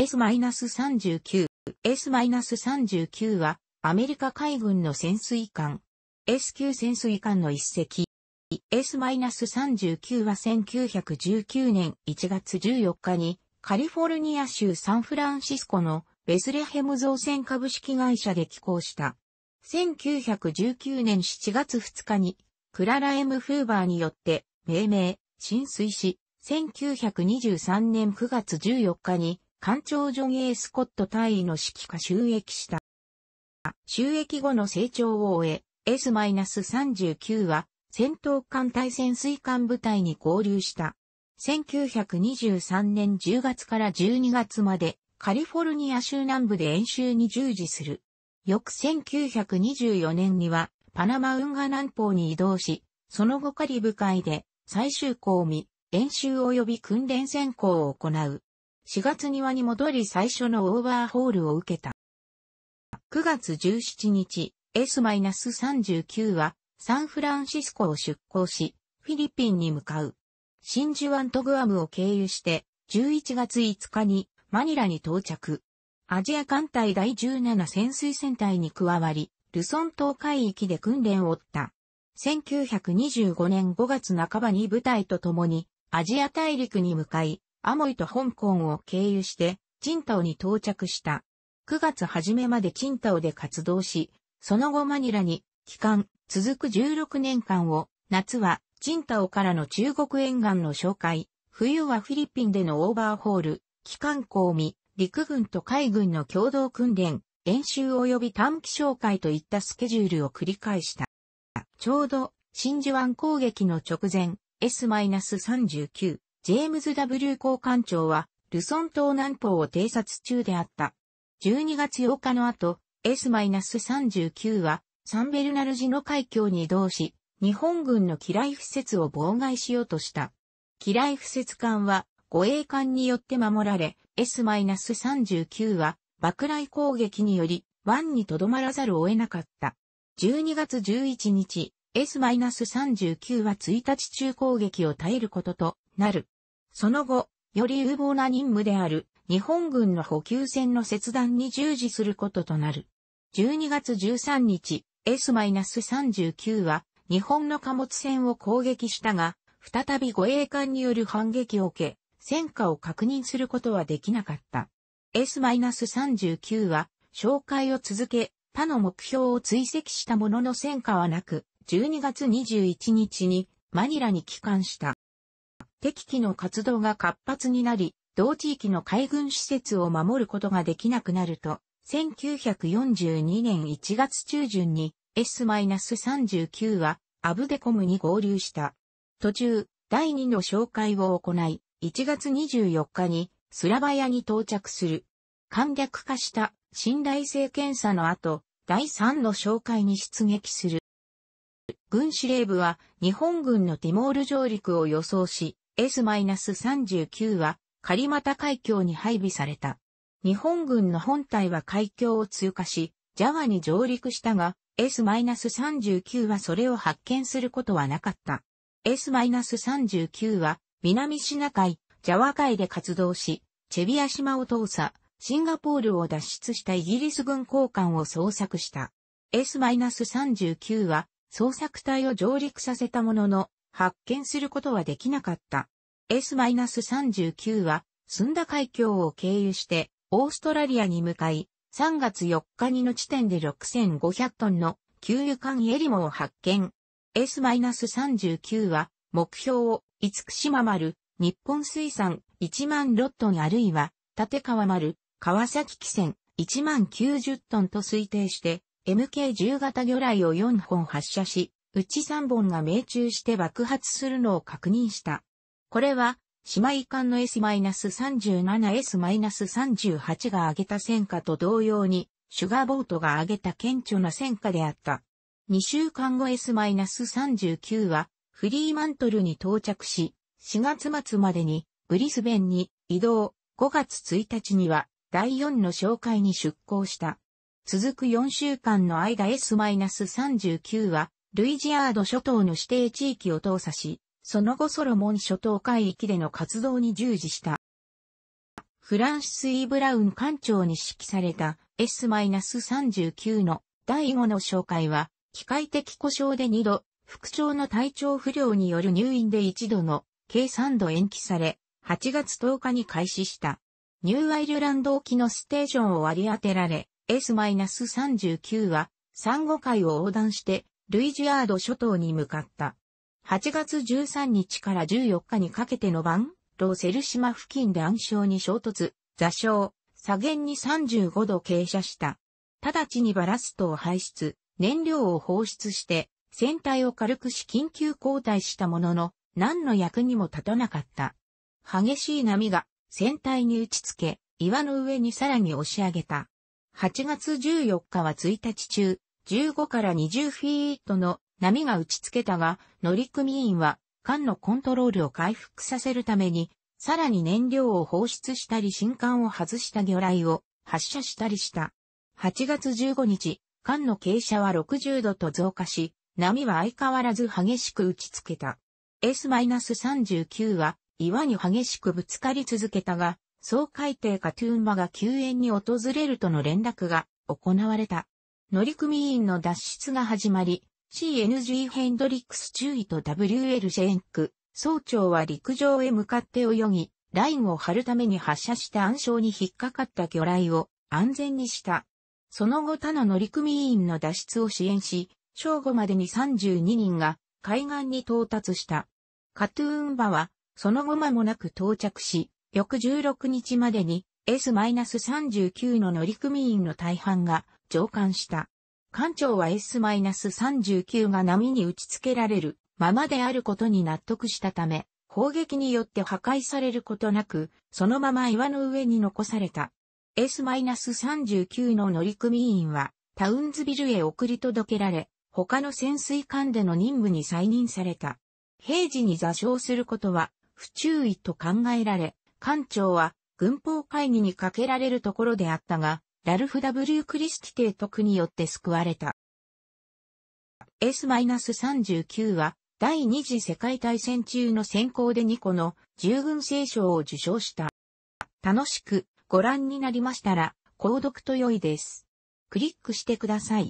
S-39。S-39 は、アメリカ海軍の潜水艦。S 級潜水艦の一隻。S-39 は1919年1月14日にカリフォルニア州サンフランシスコのベスレヘム造船株式会社で寄港した。1919年7月2日にクララエム・フーバーによって命名、浸水し、1923年9月14日に艦長ジョン・エースコット大尉の指揮下収益した。収益後の成長を終え、S-39 は戦闘艦対潜水艦部隊に合流した。1923年10月から12月までカリフォルニア州南部で演習に従事する。翌1924年にはパナマ運河南方に移動し、その後カリブ海で最終校未、演習及び訓練選考を行う。4月庭に戻り最初のオーバーホールを受けた。9月17日、S-39 はサンフランシスコを出港し、フィリピンに向かう。真珠湾とグアムを経由して、11月5日にマニラに到着。アジア艦隊第17潜水戦隊に加わり、ルソン島海域で訓練を負った。1925年5月半ばに部隊と共にアジア大陸に向かい、アモイと香港を経由して、チンタオに到着した。9月初めまでチンタオで活動し、その後マニラに、帰還、続く16年間を、夏は、チンタオからの中国沿岸の紹介、冬はフィリピンでのオーバーホール、帰還公務、陸軍と海軍の共同訓練、演習及び短期紹介といったスケジュールを繰り返した。ちょうど、真珠湾攻撃の直前、S-39 ジェームズ・ W 交換庁は、ルソン島南方を偵察中であった。12月8日の後、S-39 は、サンベルナルジの海峡に移動し、日本軍の機雷敷設を妨害しようとした。機雷敷設艦は、護衛艦によって守られ、S-39 は、爆雷攻撃により、湾に留まらざるを得なかった。12月11日、S-39 は1日中攻撃を耐えることと、なる。その後、より有望な任務である日本軍の補給船の切断に従事することとなる。12月13日、S-39 は日本の貨物船を攻撃したが、再び護衛艦による反撃を受け、戦果を確認することはできなかった。S-39 は、紹介を続け、他の目標を追跡したものの戦果はなく、12月21日にマニラに帰還した。敵機の活動が活発になり、同地域の海軍施設を守ることができなくなると、1942年1月中旬に S-39 はアブデコムに合流した。途中、第2の紹介を行い、1月24日にスラバヤに到着する。簡略化した信頼性検査の後、第3の紹介に出撃する。軍司令部は日本軍のティモール上陸を予想し、S-39 は、カリマタ海峡に配備された。日本軍の本体は海峡を通過し、ジャワに上陸したが、S-39 はそれを発見することはなかった。S-39 は、南シナ海、ジャワ海で活動し、チェビア島を通さ、シンガポールを脱出したイギリス軍高官を捜索した。S-39 は、捜索隊を上陸させたものの、発見することはできなかった。S-39 は、スンダ海峡を経由して、オーストラリアに向かい、3月4日にの地点で6500トンの給油艦エリモを発見。S-39 は、目標を、五福島丸、日本水産1万6トンあるいは、立川丸、川崎汽船1万90トンと推定して、MK10 型魚雷を4本発射し、うち3本が命中して爆発するのを確認した。これは、姉妹艦の S-37S-38 が上げた戦果と同様に、シュガーボートが上げた顕著な戦果であった。2週間後 S-39 は、フリーマントルに到着し、4月末までに、ブリスベンに移動、5月1日には、第4の紹介に出港した。続く4週間の間 S-39 は、ルイジアード諸島の指定地域を統査し、その後ソロモン諸島海域での活動に従事した。フランシス・イ・ブラウン艦長に指揮された S-39 の第5の紹介は、機械的故障で2度、副長の体調不良による入院で1度の計3度延期され、8月10日に開始した。ニューアイルランド沖のステーションを割り当てられ、S-39 は、産後海を横断して、ルイジアード諸島に向かった。8月13日から14日にかけての晩、ローセル島付近で暗礁に衝突、座礁、左舷に35度傾斜した。直ちにバラストを排出、燃料を放出して、船体を軽くし緊急交代したものの、何の役にも立たなかった。激しい波が船体に打ち付け、岩の上にさらに押し上げた。8月14日は1日中、15から20フィートの波が打ち付けたが、乗組員は艦のコントロールを回復させるために、さらに燃料を放出したり新艦を外した魚雷を発射したりした。8月15日、艦の傾斜は60度と増加し、波は相変わらず激しく打ち付けた。S-39 は岩に激しくぶつかり続けたが、総海底カトゥーンマが救援に訪れるとの連絡が行われた。乗組員の脱出が始まり、CNG ヘンドリックス中尉と WL シェンク、総長は陸上へ向かって泳ぎ、ラインを張るために発射した暗礁に引っかかった魚雷を安全にした。その後他の乗組員の脱出を支援し、正午までに32人が海岸に到達した。カトゥーンバは、その後間もなく到着し、翌16日までに S-39 の乗組員の大半が上官した。艦長は S-39 が波に打ち付けられるままであることに納得したため、砲撃によって破壊されることなく、そのまま岩の上に残された。S-39 の乗組員は、タウンズビルへ送り届けられ、他の潜水艦での任務に再任された。平時に座礁することは、不注意と考えられ、艦長は、軍法会議にかけられるところであったが、ラルフ・ W・ クリスティ提督によって救われた。S-39 は、第二次世界大戦中の先行で2個の従軍聖賞を受賞した。楽しくご覧になりましたら、購読と良いです。クリックしてください。